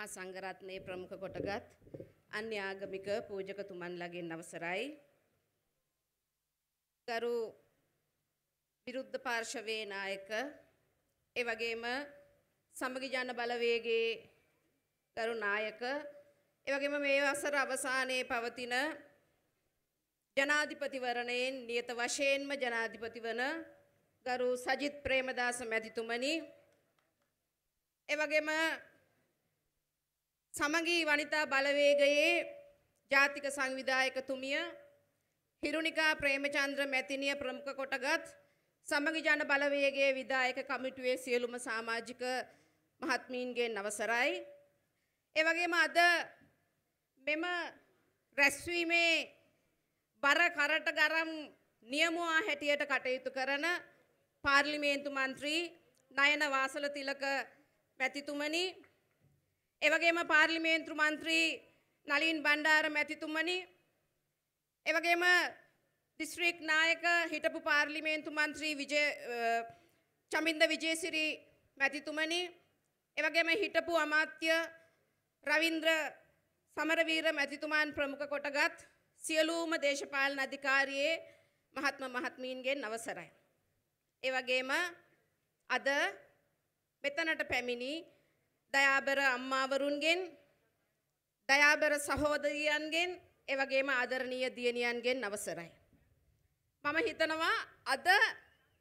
මහා සංඝරත්නයේ ප්‍රමුඛ කොටගත් අන්‍ය ආගමික පූජකතුමන්ලාගෙන් අවසරයි. ගරු විරුද්ධ පාර්ශවයේ නායක ඒ වගේම සමගි ජන බලවේගයේ ගරු නායක ඒ වගේම මේ වසර අවසානයේ පවතින ජනාධිපතිවරණයෙන් නියත වශයෙන්ම ජනාධිපතිවන ගරු සජිත් ප්‍රේමදාස මැතිතුමනි එවැගේම සමගී වනිතා බලවේගයේ ජාතික සංවිධායකතුමිය හිරුණිකා ප්‍රේමචන්ද්‍ර මැතිනිය ප්‍රමුඛ කොටගත් සමගි ජන බලවේගයේ විධායක කමිටුවේ සියලුම සමාජික මහත්මීන්ගෙන් අවසරයි. ඒ වගේම අද මෙම රැස්වීමේ බර කරට ගරම් නියමුවා හැටියට කටයුතු කරන පාර්ලිමේන්තු මන්ත්‍රී නයන වාසල තිලක පැතිතුමනි එවගේම පාර්ලිමේන්තු මන්ත්‍රී නලින් බණ්ඩාර මැතිතුමනි එවගේම දිස්ත්‍රික් නායක හිටපු පාර්ලිමේන්තු මන්ත්‍රී විජේ චමින්ද විජේසිරි මැතිතුමනි එවගේම හිටපු අමාත්‍ය රවින්ද්‍ර සමරවීර මැතිතුමාන් ප්‍රමුඛ කොටගත් සියලුම දේශපාලන අධිකාරියේ මහත්ම මහත්මීන්ගෙන් අවසරයි. එවගේම අද මෙතනට පැමිණි දයාබර අම්මාවරුන්ගෙන් දයාබර සහෝදරියන්ගෙන් එවගේම ආදරණීය දියණියන්ගෙන් අවසරයි. මම හිතනවා අද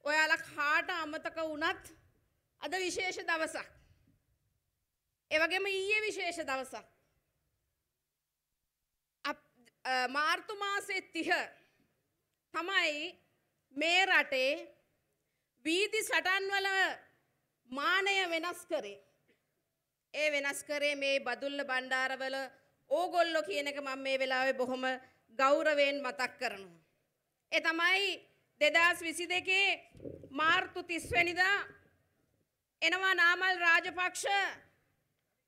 ඔයාලා කාට අමතක වුණත් අද විශේෂ දවසක්. එවගේම ඊයේ විශේෂ දවසක්. මාර්තු මාසේ 30 තමයි මේ රටේ වීදි සටන්වල මානය වෙනස් කරේ. ඒ වෙනස් කරේ මේ බදුල්ල බණ්ඩාරවල ඕගොල්ලෝ කියන එක මම මේ වෙලාවේ බොහොම ගෞරවයෙන් මතක් කරනවා. ඒ තමයි 2022 මාර්තු 30 වෙනිදා එනවා නාමල් රාජපක්ෂ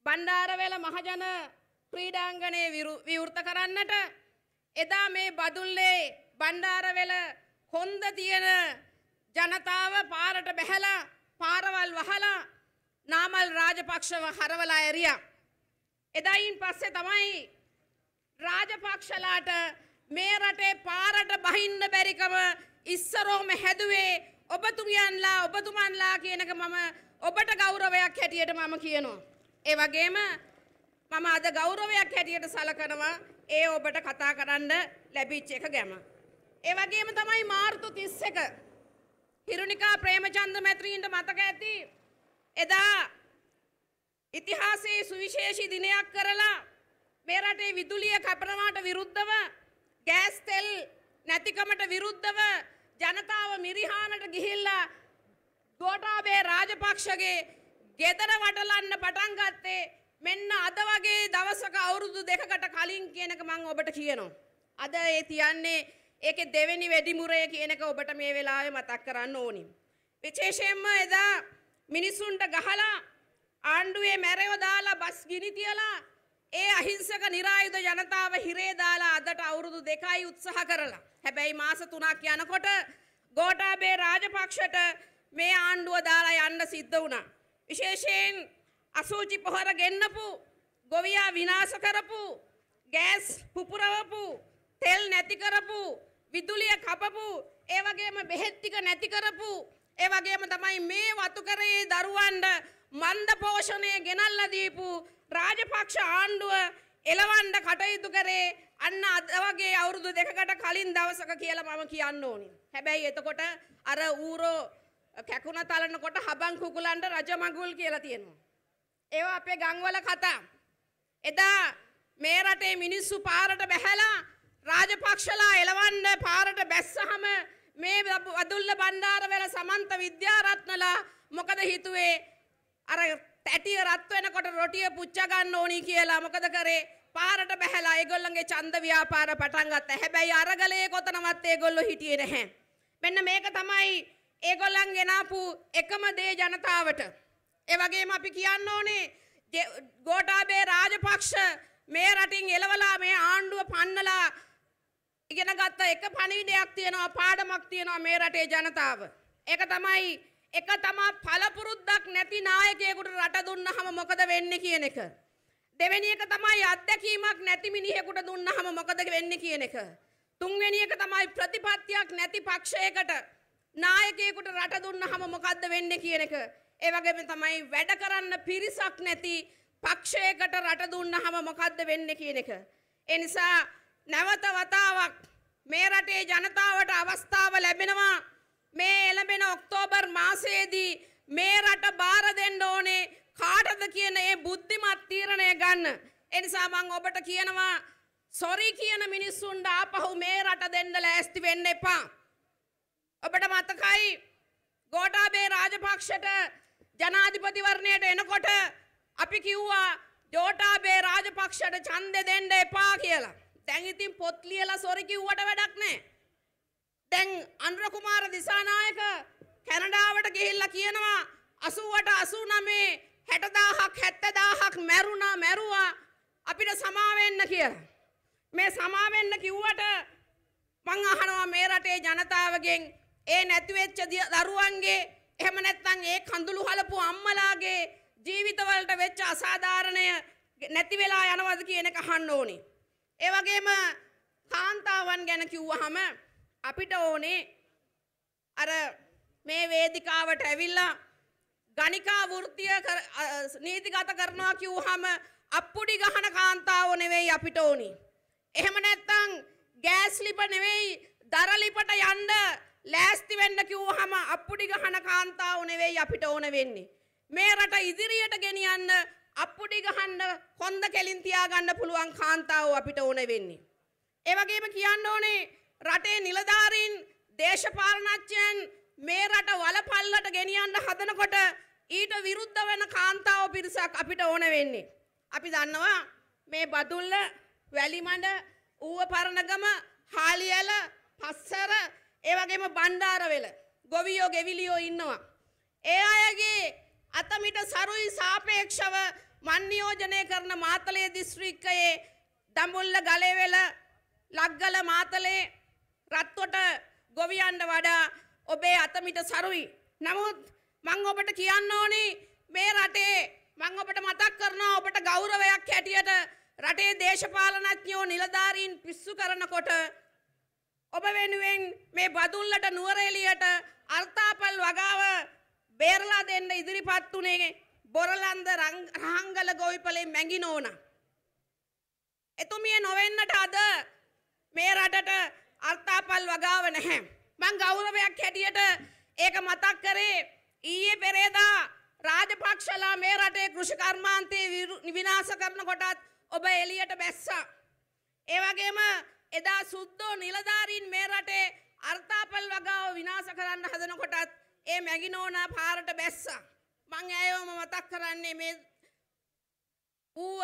බණ්ඩාරවැල මහජන ක්‍රීඩාංගණය විවෘත කරන්නට එදා මේ බදුල්ලේ බණ්ඩාරවැල හොඳ තියෙන ජනතාව පාරට බැහැලා පාරවල් වහලා නාමල් රාජපක්ෂව හරවලා ඇරියා. එදයින් පස්සේ තමයි රාජපක්ෂලාට මේ රටේ පාරට බහින්න බැරිකම ඉස්සරෝම හැදුවේ ඔබතුමියන්ලා ඔබතුමන්ලා කියනක මම ඔබට ගෞරවයක් හැටියට මම කියනවා. ඒ වගේම මම අද ගෞරවයක් හැටියට සලකනවා ඒ ඔබට කතා කරන්න ලැබිච්ච එක ගැම. ඒ වගේම තමයි මාර්තු 31 හිරුනිකා ප්‍රේමචන්ද මැතිරින්ට මතක ඇති එදා ඉතිහාසයේ සුවිශේෂී දිනයක් කරලා මේ රටේ විදුලිය කැපනවාට විරුද්ධව ගෑස් තෙල් නැතිකමට විරුද්ධව ජනතාව මිරිහානට ගිහිල්ලා ගෝඨාභය රාජපක්ෂගේ ගෙදර වටලන්න පටන් ගත්තේ මෙන්න අද වගේ දවසක අවුරුදු දෙකකට කලින් කියනක මං ඔබට කියනවා. අද ඒ තියන්නේ ඒකේ දෙවෙනි වැඩිමුරය කියනක ඔබට මේ වෙලාවේ මතක් කරන්න ඕනි. විශේෂයෙන්ම එදා මිනිස්සුන්ට ගහලා ආණ්ඩුවේ මැරයෝ දාලා බස් ගිනි තියලා ඒ අහිංසක නිරායුධ ජනතාව හිරේ දාලා අදට අවුරුදු දෙකයි උත්සාහ කරලා. හැබැයි මාස 3ක් යනකොට ගෝඨාභය රාජපක්ෂට මේ ආණ්ඩුව දාලා යන්න සිද්ධ වුණා. විශේෂයෙන් අසූචි පොහොර ගෙන්නපු ගොවියා විනාශ කරපු ගෑස් පුපුරවපු තෙල් නැති කරපු විදුලිය කපපු ඒ වගේම බෙහෙත් ටික නැති කරපු ඒ වගේම තමයි මේ වතුකරයේ දරුවන්ට මන්ද පෝෂණය ගෙනල්ලා දීපු රාජපක්ෂ ආණ්ඩුව එලවන්න කටයුතු කරේ අන්න අද වගේ අවුරුදු දෙකකට කලින් දවසක කියලා මම කියන්න ඕනි. හැබැයි එතකොට අර ඌරෝ කැකුණ තලනකොට හබන් කුකුලන්ට රජමඟුල් කියලා තියෙනවා. ඒවා අපේ ගංවල කතා. එදා මේ රටේ මිනිස්සු පාරට බැහැලා රාජපක්ෂලා එලවන්න පාරට බැස්සහම මේ වදුල්ල බණ්ඩාරවල සමන්ත විද්‍යාරත්නලා මොකද හිතුවේ අර ඇටිය රත් වෙනකොට රොටිය පුච්ච ගන්න ඕනි කියලා මොකද කරේ පාරට බැහැලා ඒගොල්ලන්ගේ ඡන්ද ව්‍යාපාර පටන් ගත්තා. හැබැයි අරගලයේ කොතනවත් ඒගොල්ලෝ හිටියේ නැහැ. මෙන්න මේක තමයි ඒගොල්ලන් ගෙනාපු එකම දේ ජනතාවට. ඒ වගේම අපි කියන්න ඕනේ ගෝඨාභය රාජපක්ෂ මේ රටින් එලවලා මේ ආණ්ඩුව පන්නලා ඉගෙන ගත්ත එක පණිවිඩයක් තියෙනවා පාඩමක් තියෙනවා මේ රටේ ජනතාව. ඒක තමයි එක තමා පළපුරුද්දක් නැති නායකයෙකුට රට දුන්නහම මොකද වෙන්නේ කියන එක. දෙවෙනි එක තමයි අත්දැකීමක් නැති මිනිහෙකුට දුන්නහම මොකද වෙන්නේ කියන එක. තුන්වෙනි එක තමයි ප්‍රතිපත්තියක් නැති පක්ෂයකට නායකයෙකුට රට දුන්නහම මොකද්ද වෙන්නේ කියන එක. ඒ වගේම තමයි වැඩ කරන්න පිරිසක් නැති පක්ෂයකට රට දුන්නහම මොකද්ද වෙන්නේ කියන එක. ඒ නිසා නැවත වතාවක් මේ රටේ ජනතාවට අවස්ථාව ලැබෙනවා මේ එළඹෙන ඔක්තෝබර් මාසයේදී මේ රට බාර දෙන්න ඕනේ කාටද කියන ඒ බුද්ධිමත් තීරණය ගන්න. ඒ නිසා මම ඔබට කියනවා සොරි කියන මිනිස්සුන්ට ආපහු මේ රට දෙන්න ලෑස්ති වෙන්න එපා. ඔබට මතකයි ගෝඨාභය රාජපක්ෂට ජනාධිපතිවරණයට එනකොට අපි කිව්වා ජෝඨාභය රාජපක්ෂට ඡන්දෙ දෙන්න එපා කියලා. දැන් ඉතින් පොත් ලියලා සොරි කිව්වට වැඩක් නැහැ. දැන් අනුර කුමාර දිසානායක කැනඩාවට ගිහිල්ලා කියනවා 80ට 89 60000ක් 70000ක් මැරුණා මැරුවා අපිට සමාවෙන්න කියලා. මේ සමාවෙන්න කිව්වට මං අහනවා මේ රටේ ජනතාවගෙන් ඒ නැති වෙච්ච දරුවන්ගේ එහෙම නැත්නම් ඒ කඳුළු හලපු අම්මලාගේ ජීවිතවලට වෙච්ච අසාධාරණය නැති වෙලා යනවද කියන එක අහන්න ඕනේ. ඒ වගේම කාන්තාවන් ගැන කිව්වහම අපිට ඕනේ අර මේ වේදිකාවට ඇවිල්ලා ගණිකා වෘත්තිය නීතිගත කරනවා කිව්වහම අප්පුඩි ගහන කාන්තාවෝ නෙවෙයි අපිට ඕනි. එහෙම නැත්නම් ගෑස් ලිප නෙවෙයි දර ලිපට යන්න ලෑස්ති වෙන්න කිව්වහම අප්පුඩි ගහන කාන්තාවෝ නෙවෙයි අපිට ඕන වෙන්නේ. මේ රට ඉදිරියට ගෙනියන්න අප්පුඩි ගහන්න කොන්ද කෙලින් තියාගන්න පුළුවන් කාන්තාව අපිට ඕන වෙන්නේ. ඒ වගේම කියන්න ඕනේ රටේ නිලධාරීන් දේශපාලනඥයන් මේ රට වලපල්ලට ගෙනියන්න හදනකොට ඊට විරුද්ධ වෙන කාන්තාව පිරිසක් අපිට ඕන වෙන්නේ. අපි දන්නවා මේ බදුල්ල, වැලිමඬ, ඌව පරණගම, හාලියල, පස්සර, ඒ වගේම බණ්ඩාරවෙල ගොවියෝ ගෙවිලියෝ ඉන්නවා. ඒ අයගේ අතමිට සරුයි සාපේක්ෂව මන් නියෝජනය කරන මාතලේ දිස්ත්‍රික්කයේ දඹුල්ල ගලේවෙල ලක්ගල මාතලේ රත්වට ගොවියන්ට වඩා ඔබේ අතමිට සරුයි. නමුත් මං ඔබට කියන්න ඕනි මේ රටේ මං ඔබට මතක් කරනවා ඔබට ගෞරවයක් හැටියට රටේ දේශපාලනඥයෝ නිලධාරීන් පිස්සු කරනකොට ඔබ වෙනුවෙන් මේ බදුල්ලට නුවරඑළියට අර්ථාපල් වගාව බේරලා දෙන්න ඉදිරිපත් වුණේ බොරලන්ද රහංගල ගොවිපලේ මැගිනෝන. එතුමිය නොවෙන්නට අද මේ රටට අර්ථාපල් වගාව නැහැ. මං ගෞරවයක් හැටියට ඒක මතක් කරේ ඊයේ පෙරේදා රාජපක්ෂලා මේ රටේ කෘෂිකර්මාන්තයේ විනාශ කරනකොටත් ඔබ එළියට බැස්සා. ඒ වගේම එදා සුද්දෝ නිලධාරීන් මේ රටේ අර්ථාපල් වගාව විනාශ කරන්න හදනකොටත් ඒ මැගිනෝනා පාරට බැස්සා. මං ඇයවම මතක් කරන්නේ මේ ඌව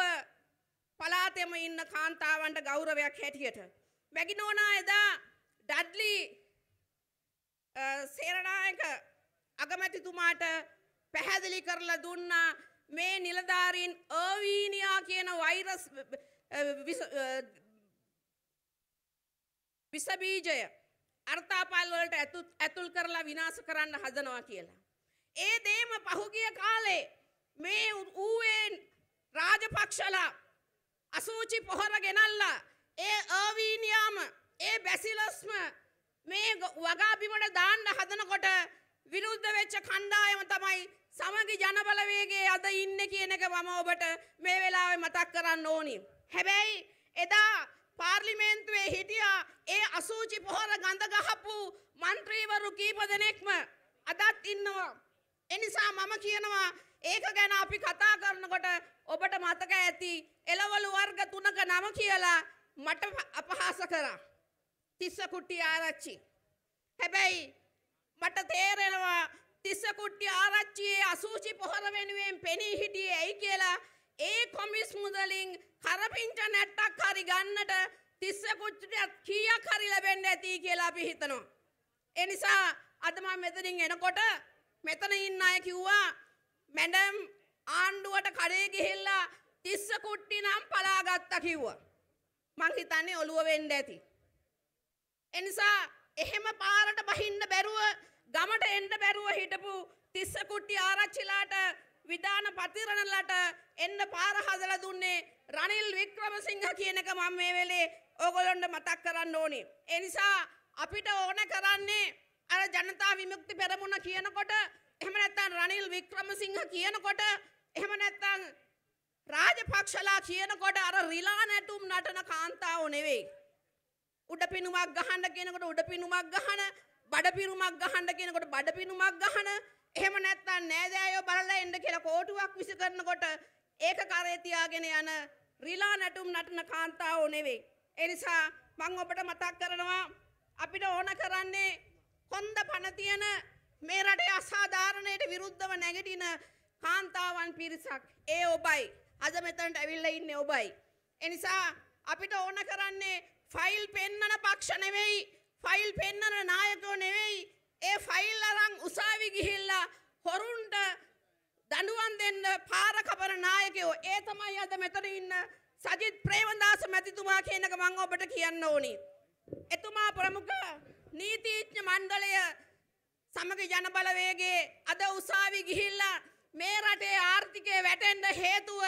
පලාතෙම ඉන්න කාන්තාවන්ට ගෞරවයක් හැටියට. මැගිනෝනා එදා ඩඩ්ලි සේරනායක අගමැතිතුමාට පැහැදිලි කරලා දුන්නා මේ නිලධාරීන් ඕවීනියා කියන වෛරස් විසබීජය අර්ථාපල්වලට ඇතුල් කරලා විනාශ කරන්න හදනවා කියලා. ඒ දේම පහුගිය කාලේ මේ ඌයේ රාජපක්ෂලා අසූචි පොහොර ගෙනල්ලා ඒ අවීනියාම ඒ බැසිලස්ම මේ වගාබිමට දාන්න හදනකොට විරුද්ධ වෙච්ච කණ්ඩායම තමයි සමගි ජනබලවේගයේ අද ඉන්නේ කියන එක මම ඔබට මේ වෙලාවේ මතක් කරන්න ඕනි. හැබැයි එදා පාර්ලිමේන්තුවේ හිටියා ඒ අසූචි පොහොර ගඳ ගහපු මන්ත්‍රීවරු කීප දෙනෙක්ම අදත් ඉන්නවා. එනිසා මම කියනවා ඒක ගැන අපි කතා කරනකොට ඔබට මතක ඇති එළවලු වර්ග තුනක නම කියලා මට අපහාස කරා. තිස්ස කුට්ටි ආරච්චි. හැබැයි මට තේරෙනවා තිස්ස කුට්ටි ආරච්චියේ අසූචි පොහොර වෙනුවෙන් පෙනී හිටියේ ඇයි කියලා. මුදලින් කරපිංච නැට්ටක් හරි ගන්නට තිස්ස කුච්චටත් කීයක් හරි ලැබෙන්න ඇති කියලා අපි හිතනවා. ඒ නිසා අද මම මෙතනින් එනකොට මෙතන ඉන්න අය කිව්වා මැඩම් ආණ්ඩුවට කඩේ ගිහිල්ලා තිස්ස කුට්ටි නම් පලාගත්තා කිව්වා. මං හිතන්නේ ඔළුව වෙන්න ඇති. එනිසා එහෙම පාරට බහින්න බැරුව ගමට එන්න බැරුව හිටපු තිස්ස කුට්ටි ආරච්චිලාට විධාන පතිරණලට එන්න පාර හදලා දුන්නේ රනිල් වික්‍රමසිංහ කියන එක මම මේ වෙලේ ඕගොල්ලොන්ට මතක් කරන්න ඕනේ. ඒ නිසා අපිට ඕන කරන්නේ අර ජනතා විමුක්ති පෙරමුණ කියනකොට එහෙම නැත්නම් රනිල් වික්‍රමසිංහ කියනකොට එහෙම නැත්නම් රාජපක්ෂලා කියනකොට අර රිලා නැටුම් නටන කාන්තාවෝ නෙවෙයි. උඩ පිනුමක් ගහන්න කියනකොට උඩ පිනුමක් ගහන, බඩ පිනුමක් ගහන්න කියනකොට බඩ පිනුමක් ගහන එහෙම නැත්නම් නෑදෑයෝ බලලා එන්න කියලා කෝටුවක් විස කරනකොට ඒක කරේ තියාගෙන යන රිලා නැටුම් නටන කාන්තාවෝ නෙවෙයි. ඒ නිසා මම ඔබට මතක් කරනවා අපිට ඕන කරන්නේ කොන්ද පණ තියෙන මේ රටේ අසාධාරණයට විරුද්ධව නැගිටින කාන්තාවන් පිරිසක්. ඒ ඔබයි. අද මෙතනට ඇවිල්ලා ඉන්නේ ඔබයි. ඒ නිසා අපිට ඕන කරන්නේ ෆයිල් පෙන්නන පක්ෂ නෙවෙයි ෆයිල් පෙන්නන නායකයෝ නෙවෙයි ඒ ෆයිල් අරන් උසාවි ගිහිල්ලා හොරුන්ට දඬුවම් දෙන්න පාර කපන නායකයෝ ඒ තමයි අද මෙතන ඉන්න සජිත් ප්‍රේමදාස මැතිතුමා කියනක මම ඔබට කියන්න ඕනි. එතුමා ප්‍රමුඛ නීතිඥ මණ්ඩලය සමග ජන බලවේගයේ අද උසාවි ගිහිල්ලා මේ රටේ ආර්ථිකය වැටෙන්න හේතුව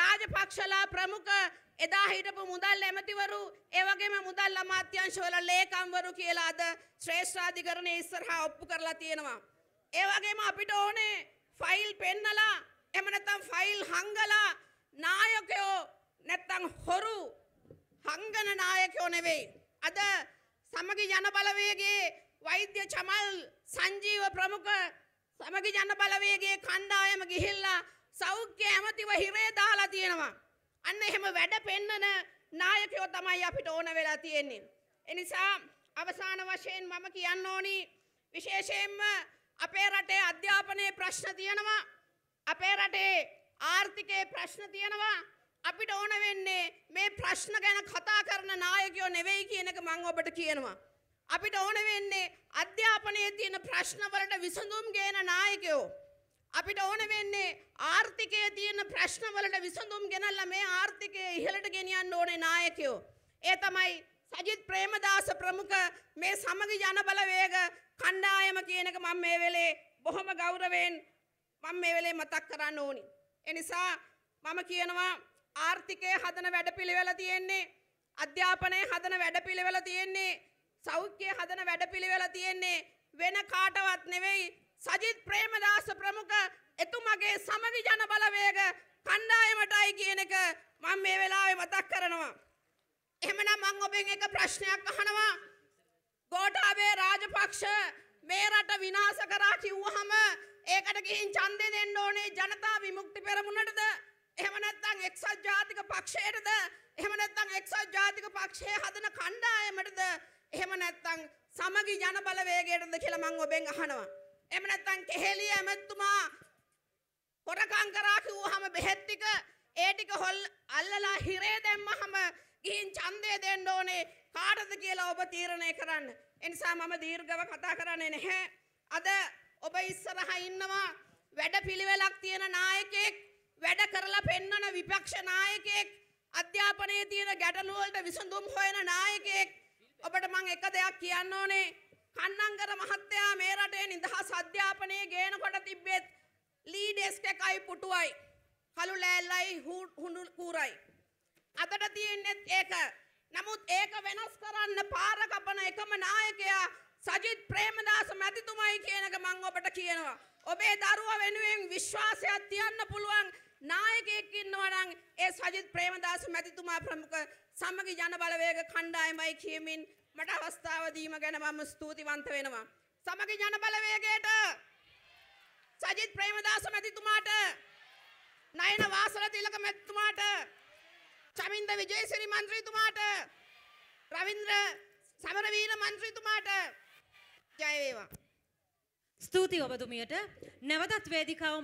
රාජපක්ෂලා ප්‍රමුඛ එදා හිටපු මුදල් ඇමතිවරු ඒවගේම මුදල් අමාත්‍යංශවල ලේකම්වරු කියලා අද ශ්‍රේෂ්ඨාධිකරණයේ ඉස්සරහා ඔප්පු කරලා තියෙනවා. ඒ වගේම අපිට ඕනේ ෆයිල් පෙන්නලා එහෙම නැත්නම් ෆයිල් හංගලා නායකයෝ නැත්නම් හොරු හංගන නායකයෝ නෙවෙයි. අද සමගි ජන බලවේගයේ වෛද්‍ය චමල් සංජීව ප්‍රමුඛ සමගි ජන බලවේගයේ කණ්ඩායම ගිහිල්ලා සෞඛ්‍ය ඇමතිව හිරේ දාලා තියෙනවා. අන්න එහෙම වැඩ පෙන්නන නායකයෝ තමයි අපිට ඕන වෙලා තියෙන්නේ. එනිසා අවසාන වශයෙන් මම කියන්න ඕනි විශේෂයෙන්ම අපේ රටේ අධ්‍යාපනයේ ප්‍රශ්න තියෙනවා. අපේ රටේ ආර්ථිකයේ ප්‍රශ්න තියෙනවා. අපිට ඕන වෙන්නේ මේ ප්‍රශ්න ගැන කතා කරන නායකයෝ නෙවෙයි කියන එක මම ඔබට කියනවා. අපිට ඕන වෙන්නේ අධ්‍යාපනයේ තියෙන ප්‍රශ්න වලට විසඳුම් ගේන නායකයෝ අපිට ඕන වෙන්නේ ආර්ථිකයේ තියෙන ප්‍රශ්නවලට විසඳුම් ගෙනල්ලා මේ ආර්ථිකය ඉහළට ගෙනියන්න ඕනේ නායකයෝ. ඒ තමයි සජිත් ප්‍රේමදාස ප්‍රමුඛ මේ සමගි ජනබල වේග කණ්ඩායම කියන එක මම මේ වෙලේ බොහොම ගෞරවයෙන් මම මේ වෙලේ මතක් කරන්න ඕනි. ඒ නිසා මම කියනවා ආර්ථිකයේ හදන වැඩපිළිවෙල තියෙන්නේ අධ්‍යාපනයේ හදන වැඩපිළිවෙල තියෙන්නේ සෞඛ්‍යයේ හදන වැඩපිළිවෙල තියෙන්නේ වෙන කාටවත් නෙවෙයි සජිත් ප්‍රේමදාස ප්‍රමුඛ එතුමගේ සමගි ජන බලවේග කණ්ඩායමටයි කියන එක මම මේ වෙලාවේ මතක් කරනවා. එහෙමනම් මම ඔබෙන් එක ප්‍රශ්නයක් අහනවා. ගෝඨාභය රාජපක්ෂ මේ රට විනාශ කරා කිව්වහම ඒකට ගිහින් ඡන්දේ දෙන්න ඕනේ ජනතා විමුක්ති පෙරමුණටද? එහෙම නැත්නම් එක්සත් ජාතික පක්ෂයටද? එහෙම නැත්නම් එක්සත් ජාතික පක්ෂයේ හදන කණ්ඩායමටද? එහෙම නැත්නම් සමගි ජන බලවේගයටද කියලා මම ඔබෙන් අහනවා. එම නැත්නම් කෙහෙලිය ඇමතුමා හොරකම් කරා කිව්වහම බෙහෙත් ටික ඒ ටික හොල් අල්ලලා හිරේ දැම්මහම ගිහින් ඡන්දය දෙන්න ඕනේ කාටද කියලා ඔබ තීරණය කරන්න. ඒ නිසා මම දීර්ඝව කතා කරන්නේ නැහැ. අද ඔබ ඉස්සරහා ඉන්නවා වැඩපිළිවෙලක් තියෙන නායකයෙක්, වැඩ කරලා පෙන්වන විපක්ෂ නායකයෙක්, අධ්‍යාපනයේ තියෙන ගැටලු වලට විසඳුම් හොයන නායකයෙක්. ඔබට මම එක දෙයක් කියන්න ඕනේ. කන්නංගර මහත්තයා මේ රටේ නිදහස් අධ්‍යාපනය ගේනකොට තිබ්බෙත් ලීඩෙස්ක එකයි පුටුවයි කළු ලෑල්ලයි හුණු කූරයි. අතට තියෙන්නෙත් ඒක නමුත් ඒක වෙනස් කරන්න පාර කපන එකම නායකයා සජිත් ප්‍රේමදාස මැතිතුමයි කියනක මං ඔබට කියනවා. ඔබේ දරුව වෙනුවෙන් විශ්වාසයක් තියන්න පුළුවන් නායකයෙක් ඉන්නවනම් ඒ සජිත් ප්‍රේමදාස මැතිතුමා ප්‍රමුඛ සමගි ජනබලවේග කණ්ඩායමයි කියමින් මට අවස්ථාව දීම ගැන මම ස්තුතිවන්ත වෙනවා. සමග ජන බලවේගයට සජිත් ප්‍රේමදාස මැතිතුමාට නයන වාසල තිලක මැතිතුමාට චමින්ද විජේසිරි මන්ත්‍රීතුමාට රවින්ද්‍ර සමරවීර මන්ත්‍රීතුමාට ජය වේවා. ස්තුති ඔබතුමියට නැවතත් වේදිකාව